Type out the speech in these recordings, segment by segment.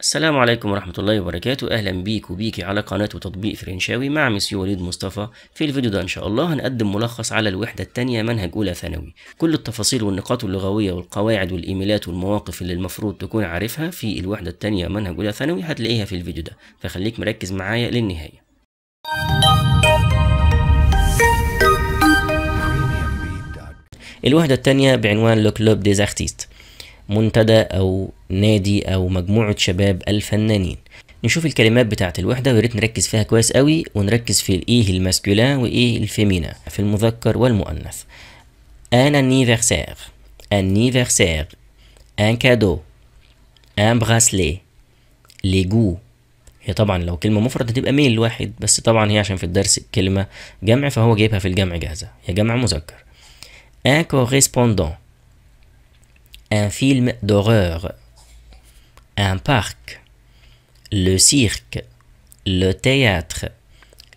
السلام عليكم ورحمة الله وبركاته أهلا بيك وبيكي على قناة وتطبيق فرنشاوي مع مسيو وليد مصطفى في الفيديو ده إن شاء الله هنقدم ملخص على الوحدة التانية منهج أولى ثانوي كل التفاصيل والنقاط اللغوية والقواعد والإيميلات والمواقف اللي المفروض تكون عارفها في الوحدة التانية منهج أولى ثانوي هتلاقيها في الفيديو ده فخليك مركز معايا للنهاية الوحدة التانية بعنوان لو كلوب ديزارتيست منتدى أو نادي أو مجموعة شباب الفنانين نشوف الكلمات بتاعت الوحدة وياريت نركز فيها كويس قوي ونركز في الإيه الماسكولان وإيه الفيمينا في المذكر والمؤنث أن نيفرسير أنيفرسير أن كادو أن براسلي ليجو هي طبعا لو كلمة مفرد هتبقى ميل لواحد بس طبعا هي عشان في الدرس كلمة جمع فهو جايبها في الجمع جاهزة هي جمع مذكر ان كوريسبوندون un film d'horreur, un parc, le cirque, le théâtre,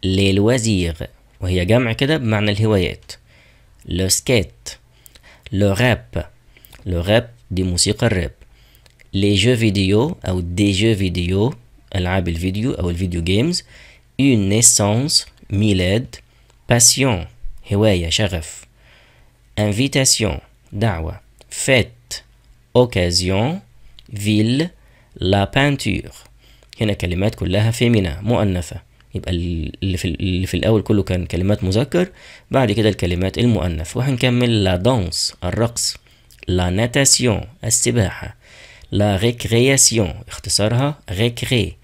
les loisirs, le skate, le rap, le rap du موسيقى rap. les jeux vidéo Ou des jeux vidéo ألعاب الفيديو أو une naissance ميلاد passion invitation dawa, fête occasion ville la peinture هنا كلمات كلها فيمينا مؤنثة يبقى اللي في, اللي في الأول كله كان كلمات مذكر بعد كده الكلمات المؤنث وهنكمل لا دانس الرقص لا ناتاسيون السباحة لا ريكرياسيون اختصارها ريكري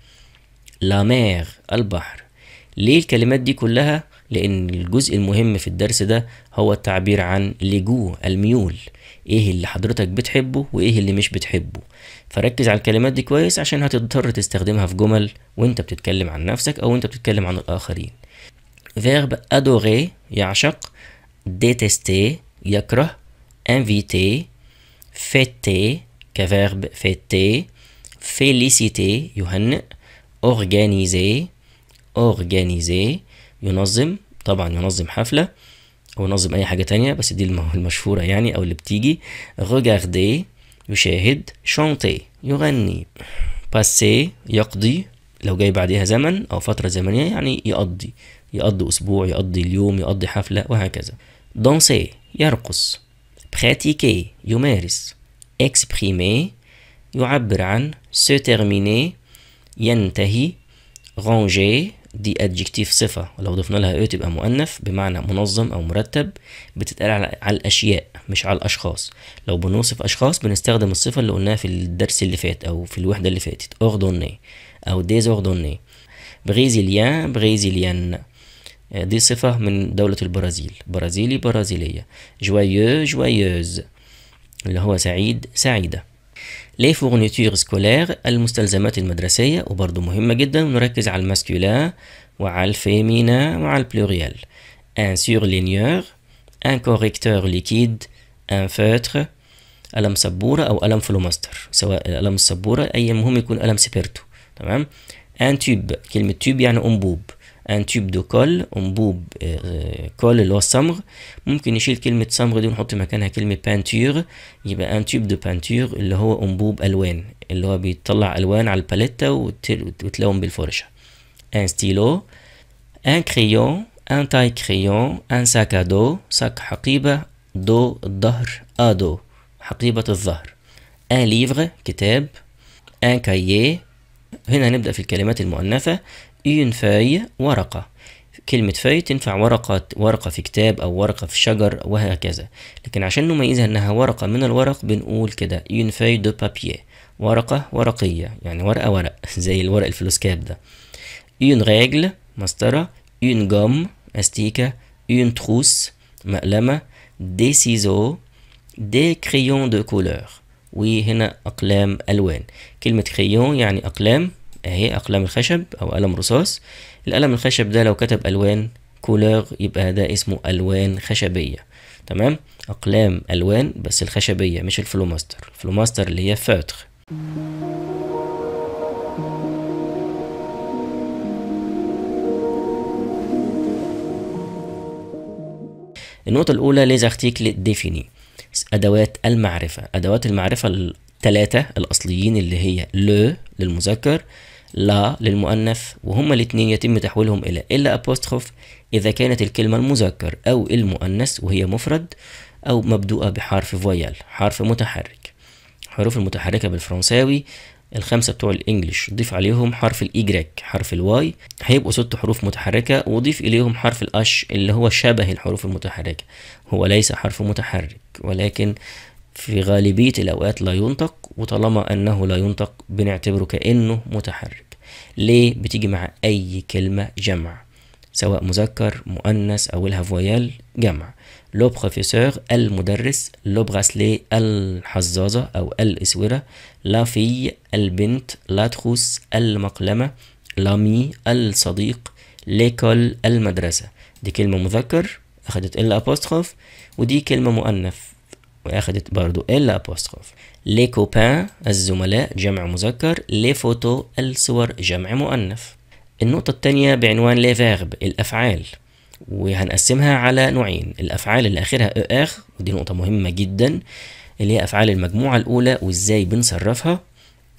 لا مير البحر ليه الكلمات دي كلها لأن الجزء المهم في الدرس ده هو التعبير عن ليجو الميول ايه اللي حضرتك بتحبه وايه اللي مش بتحبه فركز على الكلمات دي كويس عشان هتضطر تستخدمها في جمل وانت بتتكلم عن نفسك او انت بتتكلم عن الاخرين فيرب ادوري يعشق ديتستي يكره انفيتي فيتي كفيرب فيتي فيليسيتي يهنئ organiser organiser ينظم طبعا ينظم حفلة او نظم اي حاجه تانية بس دي المشهوره يعني او اللي بتيجي regardez يشاهد شونتي يغني باسي يقضي لو جاي بعدها زمن او فتره زمنيه يعني يقضي يقضي اسبوع يقضي اليوم يقضي حفله وهكذا دونسي يرقص براتيكي يمارس اكسبريمي يعبر عن سو ينتهي ranger دي ادجكتيف صفة ولو ضفنا لها ايه تبقى مؤنث بمعنى منظم او مرتب بتتقال على, الاشياء مش على الاشخاص لو بنوصف اشخاص بنستخدم الصفة اللي قلناها في الدرس اللي فات او في الوحدة اللي فاتت اوردوني او ديزوردوني بريزيليان بريزيليان دي صفة من دولة البرازيل برازيلي برازيلية جويو جويوز اللي هو سعيد سعيدة لي فورنيتور سكولير المستلزمات المدرسية وبرضو مهمة جدا ونركز على الماسكولا وعلى الفيمينا وعلى البلوريال ان سورلينيور ان كوريكتور ليكيد ان فوتر قلم سبورة أو قلم فلوماستر سواء قلم السبورة أي المهم يكون قلم سبيرتو تمام ان تيوب كلمة تيوب يعني أنبوب ان تيوب دو كول انبوب كول اللي هو الصمغ ممكن نشيل كلمه صمغ دي ونحط مكانها كلمه بانتير يبقى ان تيوب دو بانتير اللي هو انبوب الوان اللي هو بيطلع الوان على الباليتا وتلون بالفرشه ان ستيلو ان كريون ان تاي كريون ان ادو ساك حقيبه دو الظهر ادو حقيبه الظهر ان ليفر كتاب ان كاييه هنا هنبدأ في الكلمات المؤنثة إين فاي ورقة كلمة فاي تنفع ورقة ورقة في كتاب أو ورقة في شجر وهكذا لكن عشان نميزها إنها ورقة من الورق بنقول كده إين فاي دو بابيي ورقة ورقية يعني ورقة ورق زي الورق الفلوسكاب ده إين règle مسطرة إين جم أستيكة إين تروس مقلمة دي سيزو دي كريون دو كولور وهنا أقلام ألوان كلمة كريون يعني أقلام اهي اقلام الخشب او قلم رصاص القلم الخشب ده لو كتب الوان كولور يبقى ده اسمه الوان خشبيه تمام اقلام الوان بس الخشبيه مش الفلوماستر الفلوماستر اللي هي فاتخ النقطة الأولى ليز ارتيكل ديفيني أدوات المعرفة أدوات المعرفة الثلاثة الأصليين اللي هي لو للمذكر لا للمؤنث وهما الاثنين يتم تحويلهم إلى إلا أبوستخوف إذا كانت الكلمة المذكر أو المؤنث وهي مفرد أو مبدوءة بحرف فويال حرف متحرك الحروف المتحركة بالفرنساوي الخمسة بتوع الإنجليش ضيف عليهم حرف الإيجريك حرف الواي هيبقوا ست حروف متحركة وضيف إليهم حرف الأش اللي هو شبه الحروف المتحركة هو ليس حرف متحرك ولكن في غالبية الأوقات لا ينطق وطالما أنه لا ينطق بنعتبره كأنه متحرك ليه بتيجي مع أي كلمة جمع سواء مذكر مؤنث أولها فويال جمع لو بروفيسور المدرس لو براسلي الحزازة أو الإسورة لا في البنت لا تخوس المقلمة لامي الصديق ليكول المدرسة دي كلمة مذكر أخدت الأبوستروف ودي كلمة مؤنث واخدت برضو الا ابوستروف لي كوبان الزملاء جمع مذكر لي فوتو الصور جمع مؤنث النقطة التانية بعنوان لي فيرب الأفعال وهنقسمها على نوعين الأفعال اللي آخرها أو آخ ودي نقطة مهمة جدا اللي هي أفعال المجموعة الأولى وإزاي بنصرفها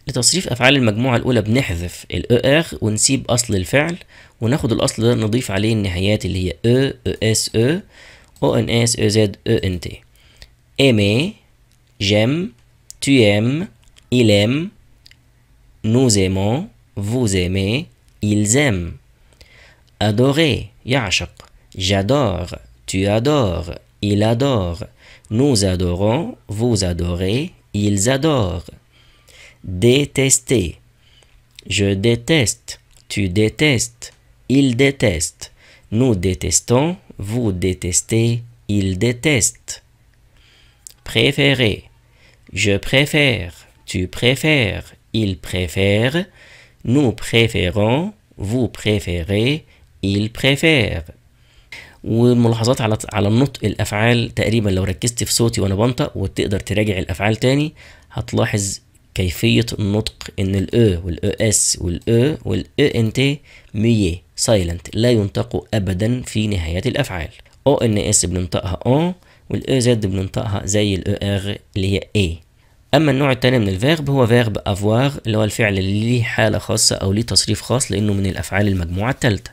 لتصريف أفعال المجموعة الأولى بنحذف الأو آخ ونسيب أصل الفعل وناخد الأصل ده نضيف عليه النهايات اللي هي أو أو إس أو أو إن إس أو زد أو إن تي aimer, j'aime, tu aimes, il aime, nous aimons, vous aimez, ils aiment. Adorer, j'adore, tu adores, il adore, nous adorons, vous adorez, ils adorent. Détester, je déteste, tu détestes, il déteste, nous détestons, vous détestez, ils détestent. préféré. Je préfère, tu préfères, il préfère, nous préférons, vous préférez, il préfère. وملاحظات على على النطق الافعال تقريبا لو ركزت في صوتي وانا بنطق وتقدر تراجع الافعال تاني هتلاحظ كيفيه النطق ان الاو e والاو اس e والاو e والاو ان تي ميي سايلنت لا ينطق ابدا في نهايات الافعال او ان اس بننطقها او والاي زد e بننطقها زي الاو ار e اللي هي اي اما النوع التاني من الفيرب هو فيرب افوار اللي هو الفعل اللي ليه حاله خاصه او ليه تصريف خاص لانه من الافعال المجموعه الثالثه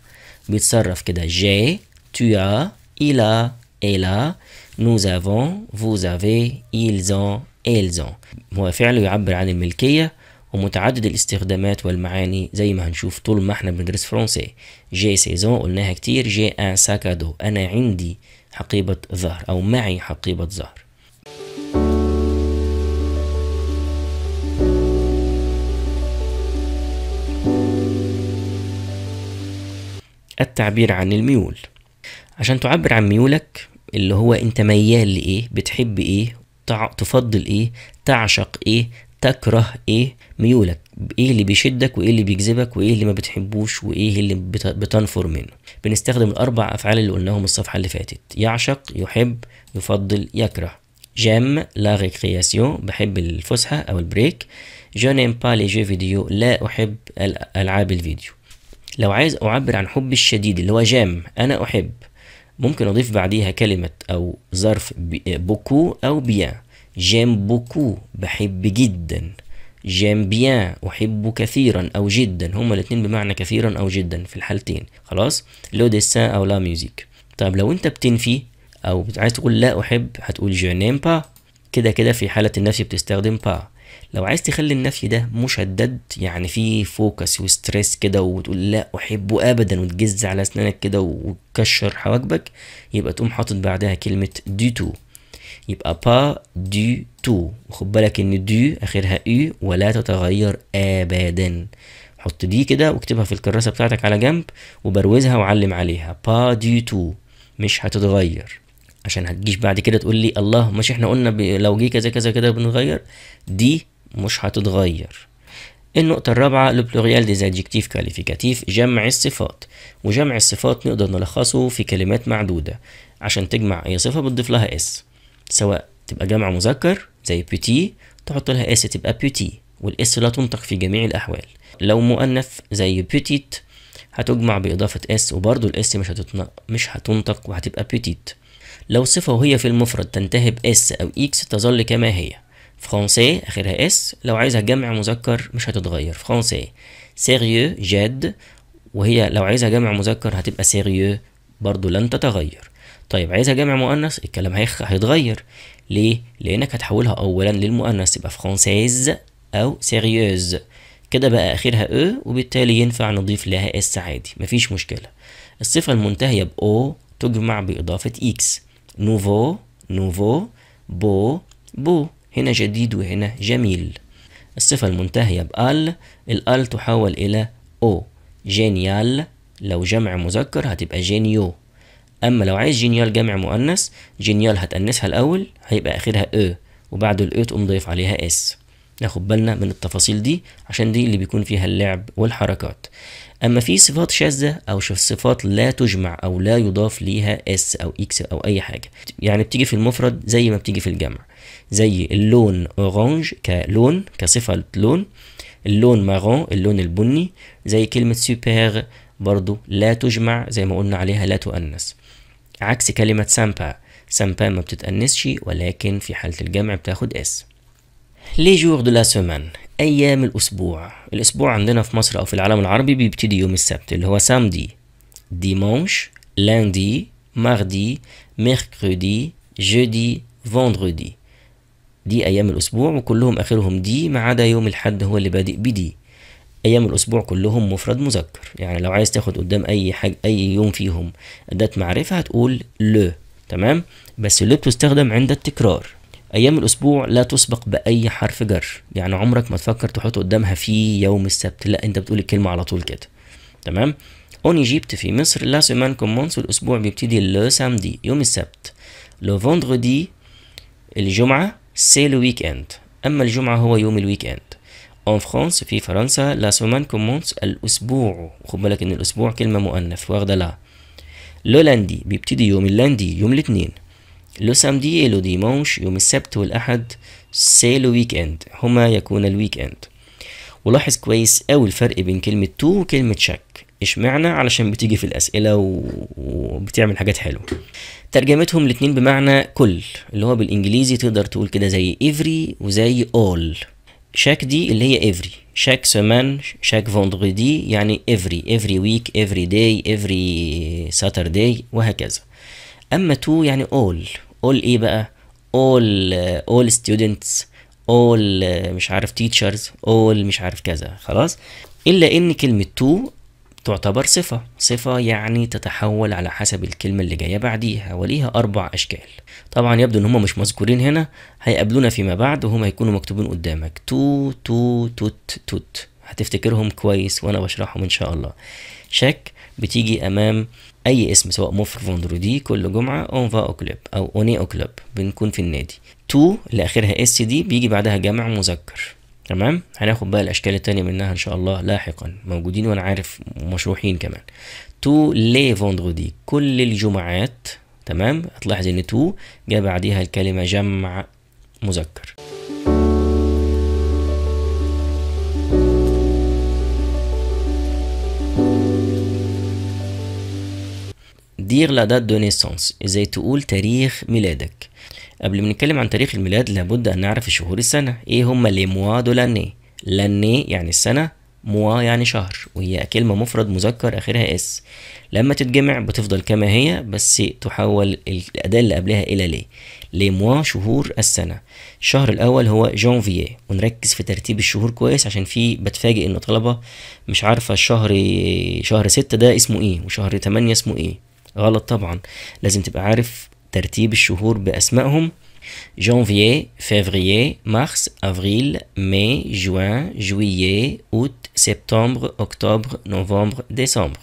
بيتصرف كده جي تو ا الى الى elle a nous avons vous avez ils ont ont هو فعل يعبر عن الملكيه ومتعدد الاستخدامات والمعاني زي ما هنشوف طول ما احنا بندرس فرنسي جي سيزون قلناها كتير جي ان ساكادو انا عندي حقيبة ظهر أو معي حقيبة ظهر التعبير عن الميول عشان تعبر عن ميولك اللي هو انت ميال لايه بتحب ايه تفضل ايه تعشق ايه تكره ايه ميولك ايه اللي بيشدك وايه اللي بيجذبك وايه اللي ما بتحبوش وايه اللي بتنفر منه بنستخدم الاربع افعال اللي قلناهم الصفحه اللي فاتت يعشق يحب يفضل يكره جام لا ريكرياسيون بحب الفسحه او البريك جو نيم با لي جو فيديو لا احب العاب الفيديو لو عايز اعبر عن حبي الشديد اللي هو جام انا احب ممكن اضيف بعديها كلمه او ظرف بوكو او بيان جيم بوكو بحب جدا جيم بيان احب كثيرا أو جدا هما الاتنين بمعنى كثيرا أو جدا في الحالتين خلاص لو ديسان أو لا ميوزيك طيب لو أنت بتنفي أو عايز تقول لا أحب هتقول جو نيم با كده كده في حالة النفي بتستخدم با لو عايز تخلي النفي ده مشدد يعني فيه فوكس وستريس كده وتقول لا أحبه أبدا وتجز على أسنانك كده وتكشر حواجبك يبقى تقوم حاطط بعدها كلمة دي تو يبقى با دو تو وخد بالك ان دو اخرها اي ولا تتغير ابدا حط دي كده واكتبها في الكراسه بتاعتك على جنب وبروزها وعلم عليها با دو تو مش هتتغير عشان هتجيش بعد كده تقول لي الله مش احنا قلنا لو جه كذا كذا كده بنغير دي مش هتتغير النقطة الرابعة لو بلوريال ديز ادجكتيف كاليفيكاتيف جمع الصفات وجمع الصفات نقدر نلخصه في كلمات معدودة عشان تجمع أي صفة بتضيف لها اس سواء تبقى جمع مذكر زي بيتي تحط لها اس تبقى بيتي والاس لا تنطق في جميع الاحوال لو مؤنث زي بيتيت هتجمع باضافه اس وبرضه الاس مش هتنطق مش هتنطق وهتبقى بيتيت. لو صفه وهي في المفرد تنتهي باس او اكس تظل كما هي فرونسي اخرها اس لو عايزها جمع مذكر مش هتتغير فرونسي سيريو جاد وهي لو عايزها جمع مذكر هتبقى سيريو برضه لن تتغير طيب عايزها جمع مؤنث الكلام هيخ هيتغير ليه لانك هتحولها اولا للمؤنث يبقى فرونسيز او سيريوز كده بقى اخرها او وبالتالي ينفع نضيف لها اس عادي مفيش مشكله الصفه المنتهيه ب او تجمع باضافه اكس نوفو نوفو بو بو هنا جديد وهنا جميل الصفة المنتهية بال الال تحول إلى أو جينيال لو جمع مذكر هتبقى جينيو اما لو عايز جينيال جمع مؤنث جينيال هتأنسها الاول هيبقى اخرها ا وبعد الاو تقوم ضايف عليها اس ناخد بالنا من التفاصيل دي عشان دي اللي بيكون فيها اللعب والحركات اما في صفات شاذه او صفات لا تجمع او لا يضاف ليها اس او اكس او اي حاجه يعني بتيجي في المفرد زي ما بتيجي في الجمع زي اللون اورانج كلون كصفه لون اللون مارون اللون البني زي كلمه سوبر برضو لا تجمع زي ما قلنا عليها لا تؤنث عكس كلمة سامبا سامبا ما بتتأنسش ولكن في حالة الجمع بتاخد اس لي جور دو لا سومان أيام الأسبوع الأسبوع عندنا في مصر أو في العالم العربي بيبتدي يوم السبت اللي هو سامدي ديمونش لاندي ماردي ميركودي جودي فوندردي دي أيام الأسبوع وكلهم آخرهم دي ما عدا يوم الحد هو اللي بادئ بدي ايام الاسبوع كلهم مفرد مذكر يعني لو عايز تاخد قدام اي حاجه اي يوم فيهم اداه معرفه هتقول لو تمام بس لو بتستخدم عند التكرار ايام الاسبوع لا تسبق باي حرف جر يعني عمرك ما تفكر تحط قدامها في يوم السبت لا انت بتقول الكلمه على طول كده تمام اون ايجيبت في مصر لا سيمان كومونس الاسبوع بيبتدي لو سامدي يوم السبت لو فوندردي الجمعه سي لو ويك اند اما الجمعه هو يوم الويك اند اون فرانس في فرنسا لا سومان كومونس الاسبوع خد بالك ان الاسبوع كلمه مؤنث واخده لا لو لاندي بيبتدي يوم اللاندي يوم الاثنين لو سامدي لو ديمونش يوم السبت والاحد سي لو ويك اند هما يكون الويك اند ولاحظ كويس اوي الفرق بين كلمه تو وكلمه شك اشمعنى علشان بتيجي في الاسئله و... وبتعمل حاجات حلوه ترجمتهم الاتنين بمعنى كل اللي هو بالانجليزي تقدر تقول كده زي every وزي all شاك دي اللي هي افري شاك سمان شاك فوندغدي يعني افري افري ويك افري داي افري Saturday وهكذا اما تو يعني اول اول ايه بقى اول اول ستودنتس اول مش عارف تيتشرز اول مش عارف كذا خلاص الا ان كلمه تو تعتبر صفة صفة يعني تتحول على حسب الكلمة اللي جاية بعديها وليها أربع أشكال طبعا يبدو إن هم مش مذكورين هنا هيقابلونا فيما بعد وهم هيكونوا مكتوبين قدامك تو تو توت توت هتفتكرهم كويس وأنا بشرحهم إن شاء الله شك بتيجي أمام أي اسم سواء مفر فوندرودي كل جمعة أونفا أو كلوب أو أوني أو كلوب بنكون في النادي تو اللي آخرها اس دي بيجي بعدها جمع مذكر تمام هناخد بقى الاشكال التانية منها ان شاء الله لاحقا موجودين وانا عارف ومشروحين كمان تو لي فوندرودي كل الجمعات تمام هتلاحظ ان تو جاء بعديها الكلمه جمع مذكر دير لا دات دو نيسونس ازاي تقول تاريخ ميلادك قبل ما نتكلم عن تاريخ الميلاد لابد ان نعرف شهور السنه ايه هما لي موا دو لاني لاني يعني السنه موا يعني شهر وهي كلمه مفرد مذكر اخرها اس لما تتجمع بتفضل كما هي بس تحول الاداه اللي قبلها الى لي لي موا شهور السنه الشهر الاول هو جانفييه ونركز في ترتيب الشهور كويس عشان في بتفاجئ ان طلبه مش عارفه الشهر شهر ستة ده اسمه ايه وشهر تمانية اسمه ايه غلط طبعا لازم تبقى عارف ترتيب الشهور بأسمائهم جانفيي فيفريي مارس أفريل ماي جوان جويي أوت سبتمبر أكتوبر نوفمبر ديسمبر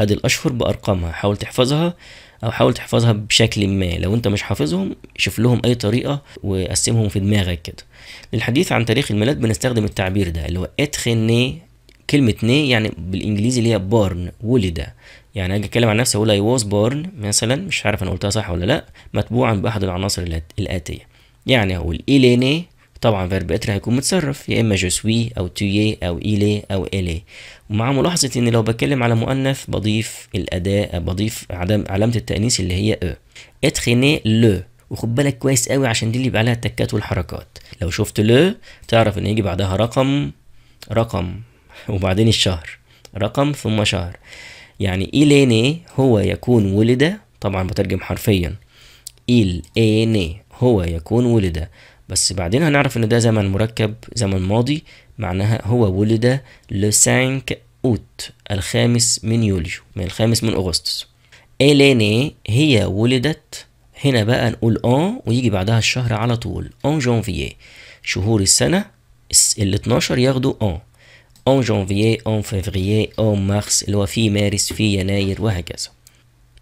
أدي الأشهر بأرقامها حاول تحفظها أو حاول تحفظها بشكل ما لو أنت مش حافظهم شوف لهم أي طريقة وقسمهم في دماغك كده للحديث عن تاريخ الميلاد بنستخدم التعبير ده اللي هو اتخني كلمة ني يعني بالإنجليزي اللي هي بارن ولد يعني اجي اتكلم عن نفسي اقول اي واز بورن مثلا مش عارف انا قلتها صح ولا لا متبوعا باحد العناصر الاتيه يعني اقول اليني إيه، طبعا فيرب اتر هيكون متصرف يا اما جو سوي او توي او الي او الي ومع ملاحظه ان لو بتكلم على مؤنث بضيف الاداه بضيف عدم علامه التانيث اللي هي او اتخيني إيه لو وخد بالك كويس قوي عشان دي اللي يبقى عليها التكات والحركات لو شفت لو تعرف ان يجي بعدها رقم رقم وبعدين الشهر رقم ثم شهر يعني إليني إيه إيه هو يكون ولد طبعا بترجم حرفيا إيل إيني إيه هو يكون ولد بس بعدين هنعرف إن ده زمن مركب زمن ماضي معناها هو ولد لو سانك أوت الخامس من يوليو من الخامس من أغسطس إليني هي ولدت هنا بقى نقول أن آه، ويجي بعدها الشهر على طول أن آه، جونفيي شهور السنة ال 12 ياخدوا أن آه. اون جونفيي اون فيفريي اون مارس اللي هو في مارس في يناير وهكذا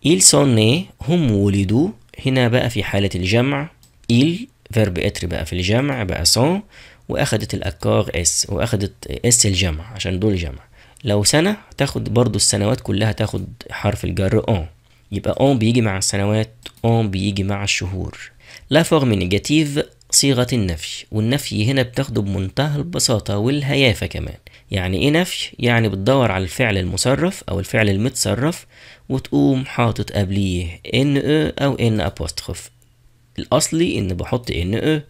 إيل سون هم ولدوا هنا بقى في حالة الجمع إيل فيرب إتر بقى في الجمع بقى سون وأخدت الأكار إس وأخدت إس الجمع عشان دول جمع لو سنة تاخد برضو السنوات كلها تاخد حرف الجر أون يبقى أون بيجي مع السنوات أون بيجي مع الشهور لا فورم نيجاتيف صيغة النفي والنفي هنا بتاخده بمنتهى البساطة والهيافة كمان يعني ايه نفي؟ يعني بتدور على الفعل المصرف او الفعل المتصرف وتقوم حاطط قبليه ان او, أو ان ابوستخف الاصلي ان بحط ان او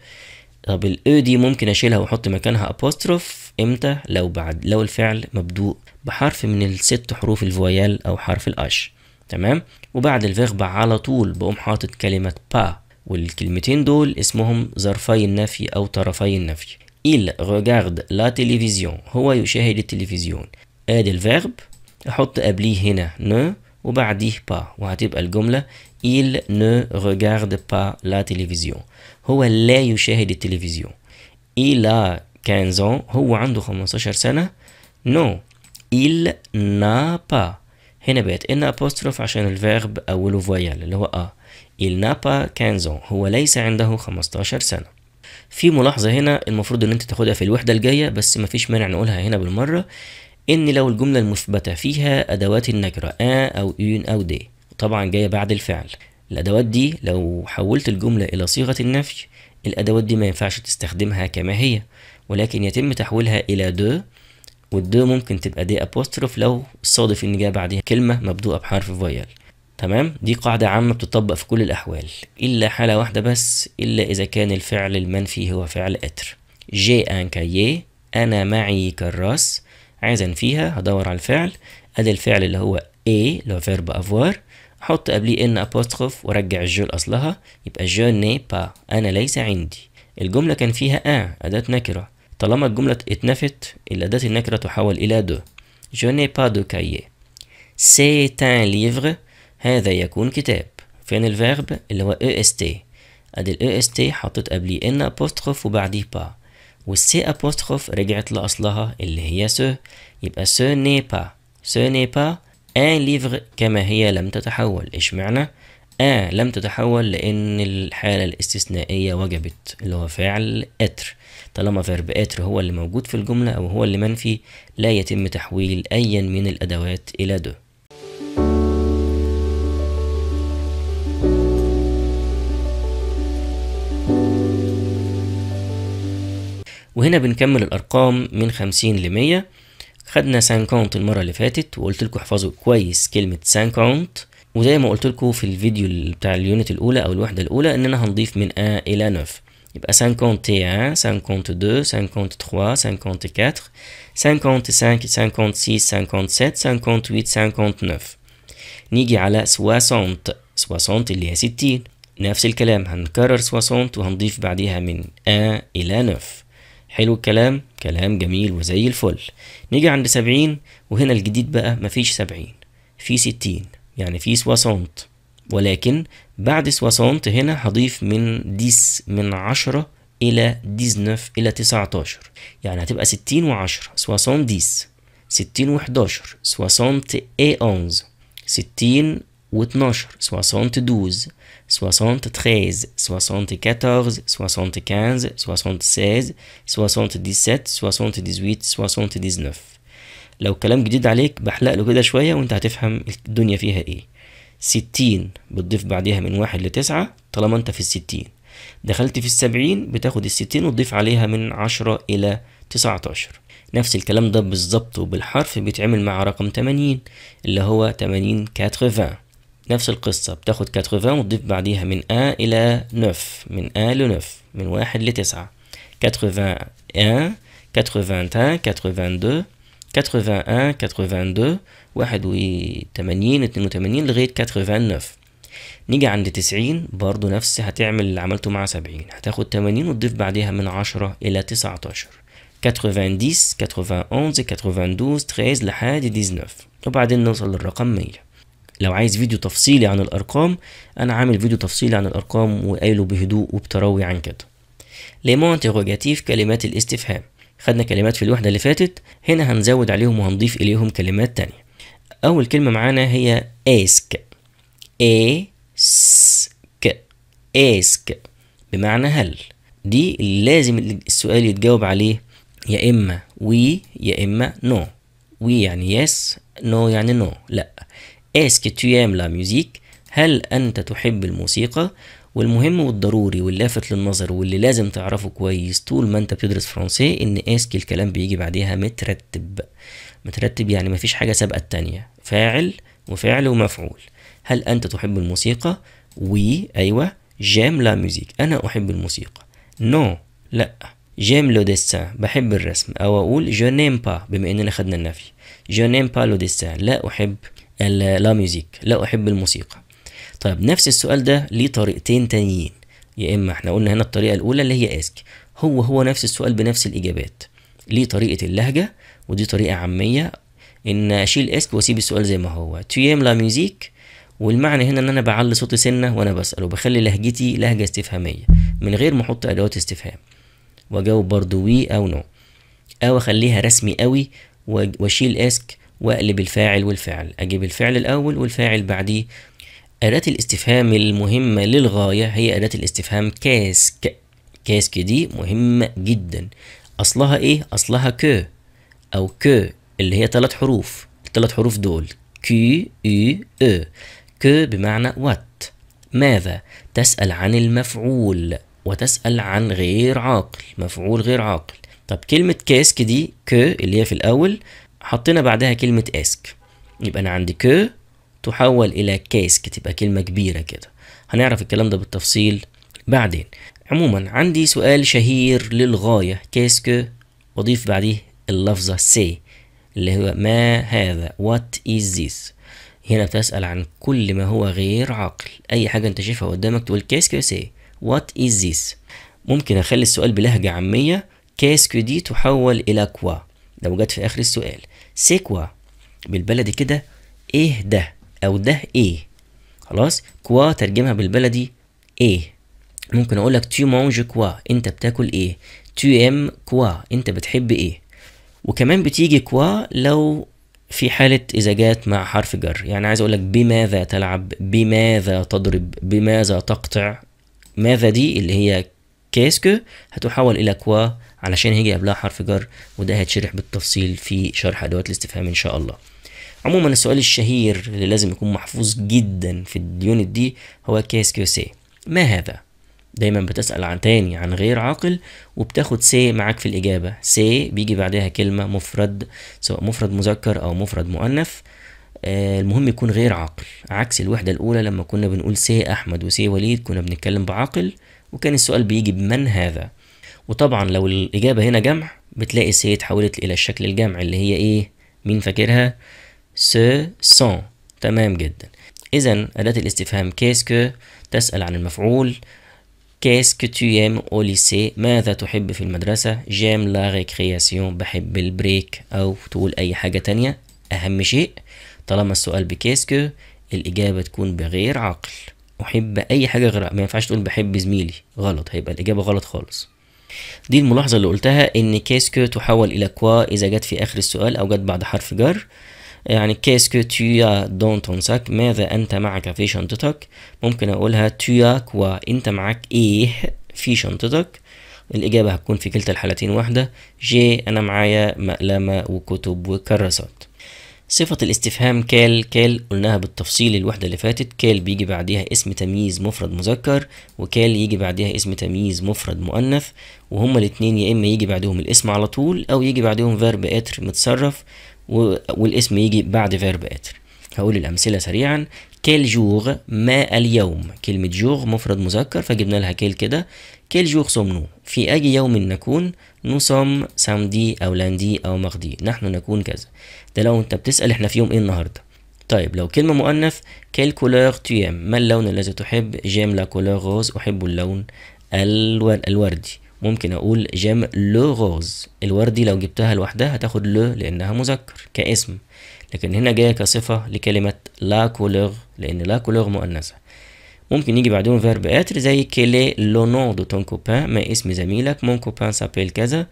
طب الاو دي ممكن اشيلها واحط مكانها ابوستروف امتى لو بعد لو الفعل مبدوء بحرف من الست حروف الفويال او حرف الاش تمام وبعد الفيرب على طول بقوم حاطط كلمة با والكلمتين دول اسمهم ظرفي النفي أو طرفي النفي il regarde la télévision هو يشاهد التلفزيون ادي الفيرب احط قبليه هنا ne وبعديه با وهتبقى الجملة il ne regarde pas la télévision هو لا يشاهد التلفزيون il a 15 ans هو عنده 15 سنة no il n'a pas هنا بقت ان apostrophe عشان الفيرب اوله فويال اللي هو ا آه. إل نابا كانزون هو ليس عنده 15 سنة في ملاحظة هنا المفروض ان انت تاخدها في الوحدة الجاية بس مفيش مانع نقولها هنا بالمرة ان لو الجملة المثبتة فيها ادوات النكرة آ او اين او دي طبعا جاية بعد الفعل الادوات دي لو حولت الجملة الى صيغة النفي الادوات دي ما ينفعش تستخدمها كما هي ولكن يتم تحويلها الى دو والدو ممكن تبقى دي ابوستروف لو صادف ان جاء بعدها كلمه مبدوءه بحرف فيال تمام دي قاعدة عامة بتطبق في كل الأحوال إلا حالة واحدة بس إلا إذا كان الفعل المنفي هو فعل أتر جي أن كايي أنا معي كراس عايز أنفيها هدور على الفعل أدي الفعل اللي هو إي اللي هو فيرب أفوار أحط قبليه إن أبوستخوف وأرجع الجو لأصلها يبقى جو ني با أنا ليس عندي الجملة كان فيها أن أداة نكرة طالما الجملة اتنفت الأداة النكرة تحول إلى دو جو ني با دو كايي سي تان ليفغ هذا يكون كتاب فين الفيرب اللي هو اي اس تي ادي الاي اس e تي حطيت قبليه ان ابوستروف وبعديه با والسي ابوستروف رجعت لاصلها اللي هي سو يبقى سو ني با سو ني با ان ليفر كما هي لم تتحول ايش معنى آ لم تتحول لأن الحالة الاستثنائية وجبت اللي هو فعل اتر طالما فيرب اتر هو اللي موجود في الجملة أو هو اللي منفي لا يتم تحويل أيا من الأدوات إلى دو وهنا بنكمل الأرقام من خمسين لمية خدنا سان كونت المرة اللي فاتت وقلت لكم احفظوا كويس كلمة سان كونت وزي ما قلت لكم في الفيديو بتاع اليونت الأولى أو الوحدة الأولى إننا هنضيف من أ إلى نوف يبقى سان كونت تي أن سان كونت دو سان كونت تخوا سان كونت كاتر سان كونت سانك سان كونت سيس سان كونت سات سان كونت ويت سان كونت نوف نيجي على سواسونت سواسونت اللي هي ستين نفس الكلام هنكرر سواسونت وهنضيف بعديها من أ إلى نوف حلو الكلام كلام جميل وزي الفل نيجي عند سبعين وهنا الجديد بقى مفيش سبعين في ستين يعني في سواسونت ولكن بعد سواسونت هنا هضيف من ديس من عشرة إلى ديزنف إلى تسعتاشر يعني هتبقى ستين وعشرة سواسون ديس ستين وحداشر سواسونت اي أونز ستين واتناشر سواسونت دوز 73, 74, 75, 76, 77, 78, 79 لو كلام جديد عليك بحلق له كده شوية وانت هتفهم الدنيا فيها ايه 60 بتضيف بعديها من واحد لتسعة طالما انت في الستين دخلت في السبعين بتاخد الستين وتضيف عليها من عشرة إلى تسعتاشر نفس الكلام ده بالظبط وبالحرف بيتعمل مع رقم 80 اللي هو 80 80 نفس القصة بتاخد 80 وتضيف بعديها من أ إلى 9 من أ ل 9 من واحد لتسعة 81 81 82 81 82 81 82 لغاية 89 نيجي عند 90 برضو نفس هتعمل اللي عملته مع 70 هتاخد 80 وتضيف بعديها من 10 إلى 19 90 91 92 13 لحد 19 وبعدين نوصل للرقم 100 لو عايز فيديو تفصيلي عن الارقام انا عامل فيديو تفصيلي عن الارقام وقايله بهدوء وبتروي عن كده ليمون انتروجاتيف كلمات الاستفهام خدنا كلمات في الوحدة اللي فاتت هنا هنزود عليهم وهنضيف إليهم كلمات تانية أول كلمة معانا هي اسك اسك اسك بمعنى هل دي اللي لازم السؤال يتجاوب عليه يا إما وي يا إما نو وي يعني يس نو يعني نو لا Est-ce que tu aimes la musique هل أنت تحب الموسيقى والمهم والضروري واللافت للنظر واللي لازم تعرفه كويس طول ما انت بتدرس فرنسي ان اسك الكلام بيجي بعديها مترتب مترتب يعني مفيش حاجة سابقة التانية فاعل وفعل ومفعول هل أنت تحب الموسيقى وي أيوة جيم لا ميوزيك أنا أحب الموسيقى نو no. لأ جيم لو ديسان بحب الرسم او اقول جو نيم با بما اننا خدنا النفي جو نيم با لو ديسان لا احب لا ميوزيك لا أحب الموسيقى طيب نفس السؤال ده ليه طريقتين تانيين يا إما احنا قلنا هنا الطريقة الأولى اللي هي اسك هو هو نفس السؤال بنفس الإجابات ليه طريقة اللهجة ودي طريقة عامية إن أشيل اسك وأسيب السؤال زي ما هو تيام لا ميوزيك والمعنى هنا ان انا بعلي صوتي سنه وانا بسال وبخلي لهجتي لهجه استفهاميه من غير ما احط ادوات استفهام واجاوب برضو وي او نو او اخليها رسمي قوي واشيل اسك واقلب الفاعل والفعل اجيب الفعل الاول والفاعل بعديه اداه الاستفهام المهمه للغايه هي اداه الاستفهام كاسك كاسك دي مهمه جدا اصلها ايه اصلها ك او ك اللي هي ثلاث حروف الثلاث حروف دول كي اي ا ك بمعنى وات ماذا تسال عن المفعول وتسال عن غير عاقل مفعول غير عاقل طب كلمه كاسك دي ك اللي هي في الاول حطينا بعدها كلمة اسك يبقى أنا عندي كو تحول إلى كاسك تبقى كلمة كبيرة كده هنعرف الكلام ده بالتفصيل بعدين عموما عندي سؤال شهير للغاية كاسك وأضيف بعديه اللفظة سي اللي هو ما هذا what is this هنا بتسأل عن كل ما هو غير عاقل أي حاجة أنت شايفها قدامك تقول كاسك سي what is this ممكن أخلي السؤال بلهجة عامية كاسك دي تحول إلى كوا لو جت في آخر السؤال سيكوا بالبلدي كده إيه ده أو ده إيه خلاص كوا ترجمها بالبلدي إيه ممكن أقول لك tu مونج كوا أنت بتاكل إيه تو ام كوا أنت بتحب إيه وكمان بتيجي كوا لو في حالة إذا جات مع حرف جر يعني عايز أقول لك بماذا تلعب بماذا تضرب بماذا تقطع ماذا دي اللي هي كيسكو هتحول إلى كوا علشان هيجي قبلها حرف جر وده هيتشرح بالتفصيل في شرح أدوات الاستفهام إن شاء الله عموما السؤال الشهير اللي لازم يكون محفوظ جدا في اليونت دي هو كيسكو سي ما هذا؟ دايما بتسأل عن تاني عن غير عاقل وبتاخد سي معاك في الإجابة سي بيجي بعدها كلمة مفرد سواء مفرد مذكر أو مفرد مؤنث آه، المهم يكون غير عاقل عكس الوحدة الأولى لما كنا بنقول سي أحمد وسي وليد كنا بنتكلم بعاقل وكان السؤال بيجي بمن هذا وطبعا لو الإجابة هنا جمع بتلاقي سي اتحولت إلى الشكل الجمع اللي هي إيه مين فاكرها سو سون تمام جدا إذا أداة الاستفهام كيسكو تسأل عن المفعول كيسكو يام أو ليسي ماذا تحب في المدرسة جام لا ريكرياسيون بحب البريك أو تقول أي حاجة تانية أهم شيء طالما السؤال بكيسكو الإجابة تكون بغير عقل احب اي حاجه غير ما ينفعش تقول بحب زميلي غلط هيبقى الاجابه غلط خالص دي الملاحظه اللي قلتها ان كيسكو تحول الى كوا اذا جت في اخر السؤال او جت بعد حرف جر يعني كيسكو يا دونت ساك ماذا انت معك في شنطتك ممكن اقولها يا كوا انت معك ايه في شنطتك الإجابة هتكون في كلتا الحالتين واحدة جي أنا معايا مقلمة وكتب وكراسات صفة الاستفهام كال كال قلناها بالتفصيل الوحدة اللي فاتت كال بيجي بعديها اسم تمييز مفرد مذكر وكال يجي بعديها اسم تمييز مفرد مؤنث وهما الاتنين يا إما يجي بعدهم الاسم على طول أو يجي بعدهم فيرب اتر متصرف والاسم يجي بعد فيرب اتر هقول الأمثلة سريعا كيل جور ما اليوم كلمة جور مفرد مذكر فجبنا لها كيل كده كيل جور صمنو في أي يوم نكون نصم سامدي أو لاندي أو مغدي نحن نكون كذا ده لو أنت بتسأل إحنا في يوم إيه النهاردة طيب لو كلمة مؤنث كيل كولور تيام ما اللون الذي تحب جيم لا كولور غوز أحب اللون الوردي ممكن أقول جيم لو غوز الوردي لو جبتها لوحدها هتاخد لو لأنها مذكر كاسم لكن هنا جاية كصفة لكلمة لا كولور لأن لا كولور مؤنثة ممكن يجي بعدهم فيرب اتر زي كيلي لو نو دو تون كوبان ما اسم زميلك مون كوبان سابيل كذا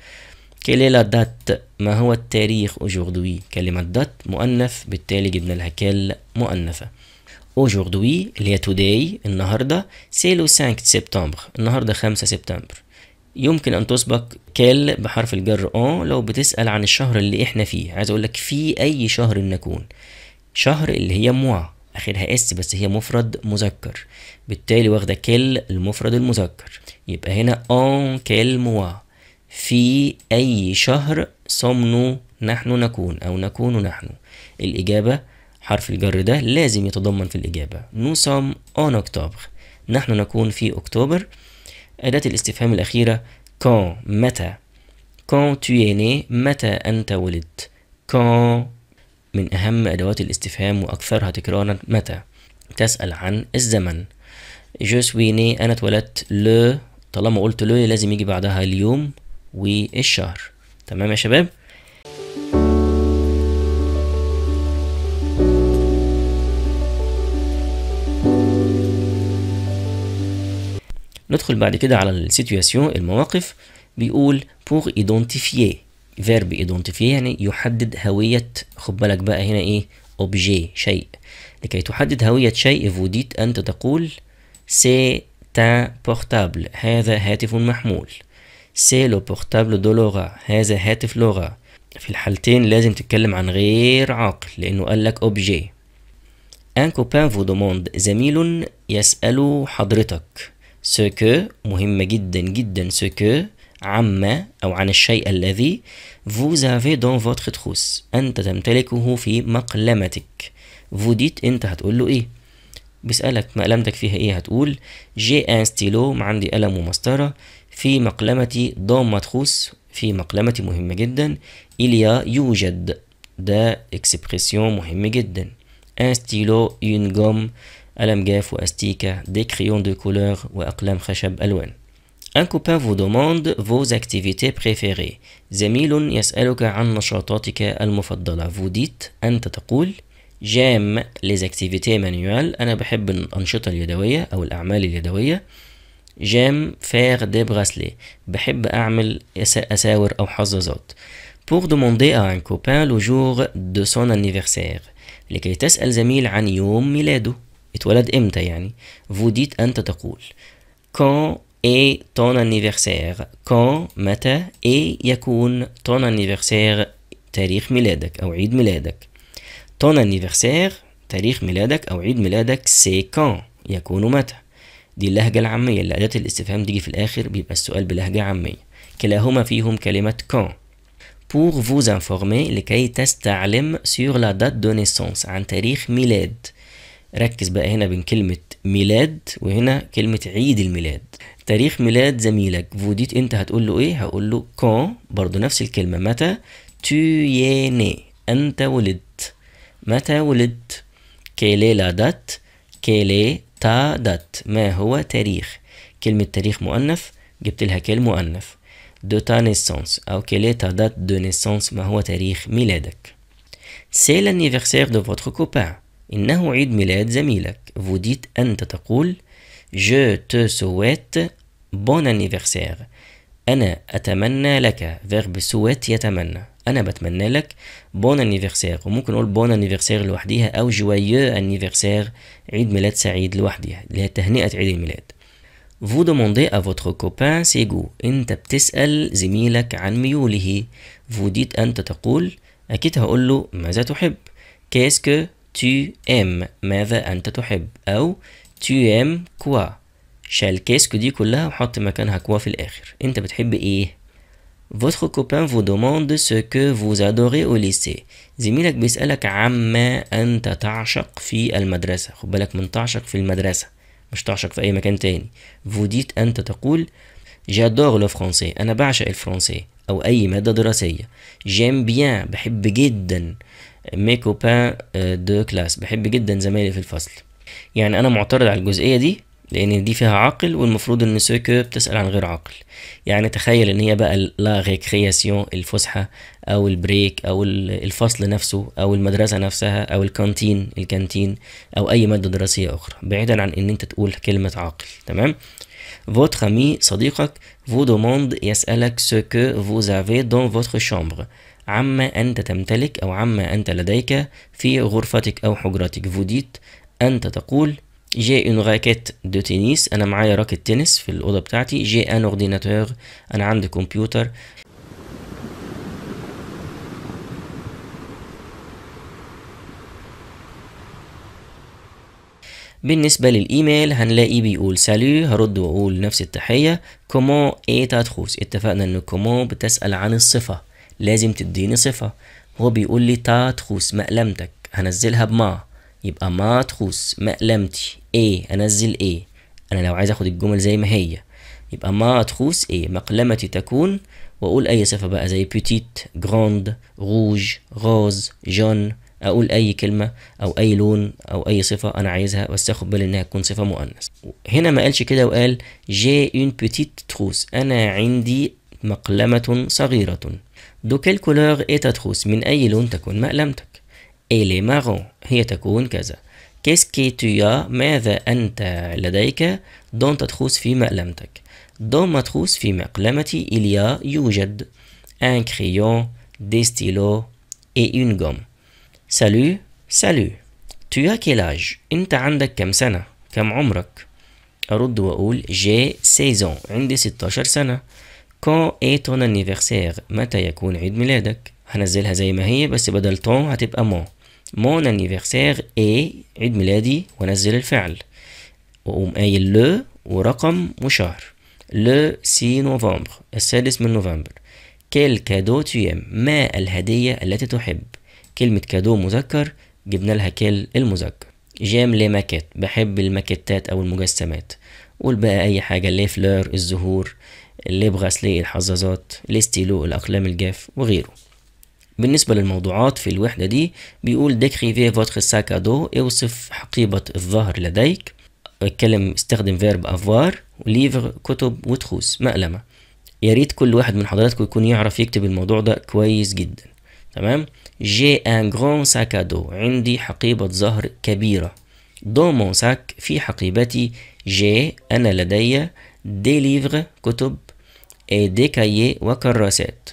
كيلي لا دات ما هو التاريخ اجوردوي كلمة دات مؤنث بالتالي جبنا لها كال مؤنثة اجوردوي اللي هي توداي النهاردة سي لو 5 سبتمبر النهاردة 5 سبتمبر يمكن ان تسبق كال بحرف الجر أو لو بتسال عن الشهر اللي احنا فيه عايز اقول لك في اي شهر نكون شهر اللي هي موا اخرها اس بس هي مفرد مذكر بالتالي واخده كل المفرد المذكر يبقى هنا اون كل موا في اي شهر صمنو نحن نكون او نكون نحن الاجابه حرف الجر ده لازم يتضمن في الاجابه نو صم اون اكتوبر نحن نكون في اكتوبر أداة الاستفهام الأخيرة كون متى كون tu متى أنت ولدت كون من أهم أدوات الاستفهام وأكثرها تكرارا متى تسأل عن الزمن جو سوي ني أنا اتولدت لو طالما قلت لو لازم يجي بعدها اليوم والشهر تمام يا شباب ندخل بعد كده على السيتوياسيون المواقف بيقول بور ايدونتيفيه فيرب ايدونتيفيه يعني يحدد هوية خد بالك بقى هنا ايه اوبجي شيء لكي تحدد هوية شيء فوديت أنت تقول سي تا بورتابل هذا هاتف محمول سي لو بورتابل دو لغة هذا هاتف لغة في الحالتين لازم تتكلم عن غير عاقل لأنه قال لك أوبجي ان كوبان فو دوموند زميل يسأل حضرتك سكو مهمة جدا جدا سكو عما أو عن الشيء الذي vous avez dans votre trousse أنت تمتلكه في مقلمتك vous dites أنت هتقول له إيه بيسألك مقلمتك فيها إيه هتقول جي ان ستيلو عندي قلم ومسطرة في مقلمتي دون مدخوس في مقلمتي مهمة جدا إليا يوجد ده اكسبريسيون مهم جدا ان ستيلو اون جوم قلم جاف واستيكا دي كريون دو كولور واقلام خشب الوان ان كوبان فو دوموند فو اكتيفيتي بريفيري زميل يسالك عن نشاطاتك المفضله فو ديت انت تقول جام ليز مانيوال انا بحب الانشطه اليدويه او الاعمال اليدويه جام فير دي براسلي بحب اعمل اساور او حظاظات pour demander à un copain le jour de son anniversaire لكي تسال زميل عن يوم ميلاده اتولد امتى يعني vous dites أنت تقول quand est ton anniversaire quand متى اي يكون ton anniversaire تاريخ ميلادك أو عيد ميلادك ton anniversaire تاريخ ميلادك أو عيد ميلادك c'est quand يكون متى دي اللهجة العامية اللي أداة الاستفهام تيجي في الآخر بيبقى السؤال بلهجة عامية كلاهما فيهم كلمة quand pour vous informer لكي تستعلم sur la date de naissance عن تاريخ ميلاد ركز بقى هنا بين كلمة ميلاد وهنا كلمة عيد الميلاد تاريخ ميلاد زميلك فوديت انت هتقول له ايه هقول له كون برضو نفس الكلمة متى ياني انت ولدت متى ولدت كيلي لا دات كيلي تا دات ما هو تاريخ كلمة تاريخ مؤنث جبت لها كلمة مؤنث دو تا نيسانس أو كيلي تا دات دو نيسانس ما هو تاريخ ميلادك سي لانيفرسير دو فوتر كوبان إنه عيد ميلاد زميلك فوديت أنت تقول je te souhaite bon anniversaire أنا أتمنى لك verb souhaite يتمنى أنا بتمنى لك بون anniversaire وممكن نقول بون anniversaire لوحديها أو joyeux anniversaire عيد ميلاد سعيد لوحديها اللي هي تهنئة عيد الميلاد Vous demandez à votre copain ses goûts أنت بتسأل زميلك عن ميوله Vous dites أنت تقول أكيد هقول له ماذا تحب Qu'est-ce que tu aimes ماذا أنت تحب أو tu aimes quoi كيسكو دي كلها وحط مكانها كوا في الآخر أنت بتحب إيه Votre copain vous demande ce que vous adorez au lycée. زميلك بيسألك عما أنت تعشق في المدرسة خد بالك من تعشق في المدرسة مش تعشق في أي مكان تاني فوديت أنت تقول جادور لو فرونسي أنا بعشق الفرنسي أو أي مادة دراسية جيم بيان بحب جدا مي كوبان دو كلاس بحب جدا زمايلي في الفصل يعني انا معترض على الجزئيه دي لان دي فيها عاقل والمفروض ان سوكو بتسال عن غير عاقل يعني تخيل ان هي بقى لا ريكرياسيون الفسحه او البريك او الفصل نفسه او المدرسه نفسها او الكانتين الكانتين او اي ماده دراسيه اخرى بعيدا عن ان انت تقول كلمه عاقل تمام فوتر ami صديقك فو دوموند يسألك سوكو فو vous دون فوتر شامبر عما أنت تمتلك أو عما أنت لديك في غرفتك أو حجرتك فوديت أنت تقول جي اون راكيت دو تنس أنا معايا راكت تنس في الأوضة بتاعتي جي ان اورديناتور أنا عندي كمبيوتر بالنسبة للإيميل هنلاقي بيقول سالو هرد وأقول نفس التحية كومون إي تاتخوز اتفقنا إن كومون بتسأل عن الصفة لازم تديني صفة هو بيقول لي تا تخوس مقلمتك هنزلها بما يبقى ما تخوس مقلمتي ايه انزل ايه انا لو عايز اخد الجمل زي ما هي يبقى ما تخوس ايه مقلمتي تكون واقول اي صفة بقى زي بيتيت جراند روج روز جون اقول اي كلمه او اي لون او اي صفه انا عايزها بس اخد بالي انها تكون صفه مؤنث هنا ما قالش كده وقال جي اون بيتيت تخوس انا عندي مقلمه صغيره دو كيل كولور اي تاتروس من أي لون تكون مقلمتك إلي مارون هي تكون كذا كيسكي تويا ماذا أنت لديك دون تاتروس في مقلمتك دون ما في مقلمتي إليا يوجد ان كريون دي ستيلو اي اون غوم سالو سالو تويا as quel أنت عندك كم سنة؟ كم عمرك؟ أرد وأقول جي سيزون عندي 16 سنة كون اي تون انيفرسير متى يكون عيد ميلادك هنزلها زي ما هي بس بدل تون هتبقى مون مون انيفرسير اي عيد ميلادي وانزل الفعل واقوم قايل لو ورقم وشهر لو سي نوفمبر السادس من نوفمبر كيل كادو تيام ما الهدية التي تحب كلمة كادو مذكر جبنا لها كيل المذكر جام لي ماكيت بحب الماكيتات أو المجسمات قول بقى أي حاجة لي فلور الزهور اللي بغسلي الحظاظات الاستيلو الأقلام الجاف وغيره بالنسبة للموضوعات في الوحدة دي بيقول ديكريفي votre sac à اوصف حقيبة الظهر لديك اتكلم استخدم فيرب افوار وليفر كتب وتخوس مقلمة يا ريت كل واحد من حضراتكم يكون يعرف يكتب الموضوع ده كويس جدا تمام جي ان غرون ساك دو عندي حقيبة ظهر كبيرة دو مون ساك في حقيبتي جي أنا لدي دي ليفر كتب et des cahiers ou وكراسات.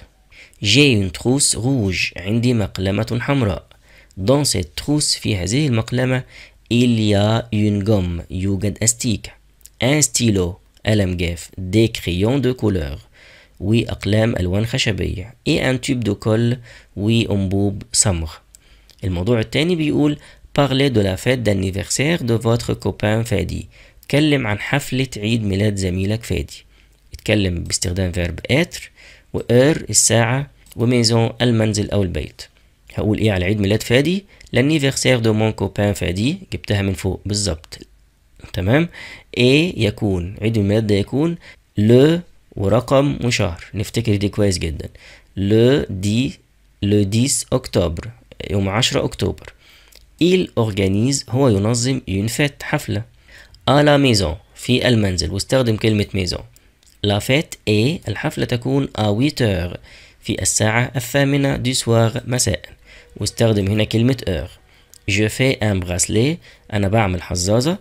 J'ai une trousse rouge عندي مقلمة حمراء. Dans cette trousse في هذه المقلمة il y a une gomme يوجد أستيكة. Un stylo ألم جاف. Des crayons de couleur Oui, أقلام ألوان خشبية. Et un tube de colle Oui, أنبوب صمغ. الموضوع الثاني بيقول parlez de la fête d'anniversaire de votre copain Fadi. كلم عن حفلة عيد ميلاد زميلك فادي. بتتكلم باستخدام فيرب اتر وار الساعة وميزون المنزل أو البيت هقول إيه على عيد ميلاد فادي لانيفرسير دو مون كوبان فادي جبتها من فوق بالظبط تمام إيه يكون عيد الميلاد ده يكون لو ورقم وشهر نفتكر دي كويس جدا لو دي لو ديس أكتوبر يوم عشرة أكتوبر إيل أورجانيز هو ينظم ينفت حفلة ألا ميزون في المنزل واستخدم كلمة ميزون لا فيت اي الحفلة تكون اويتور في الساعة الثامنة دي سوار مساء واستخدم هنا كلمة اور Je fais un bracelet أنا بعمل حزازة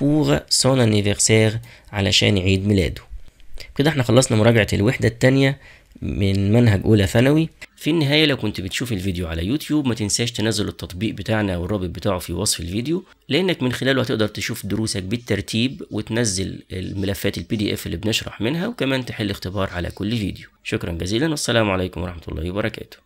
بور سون انيفرسير علشان عيد ميلاده كده احنا خلصنا مراجعة الوحدة التانية من منهج اولى ثانوي في النهايه لو كنت بتشوف الفيديو على يوتيوب ما تنساش تنزل التطبيق بتاعنا والرابط بتاعه في وصف الفيديو لانك من خلاله هتقدر تشوف دروسك بالترتيب وتنزل الملفات البي دي اف اللي بنشرح منها وكمان تحل اختبار على كل فيديو شكرا جزيلا والسلام عليكم ورحمه الله وبركاته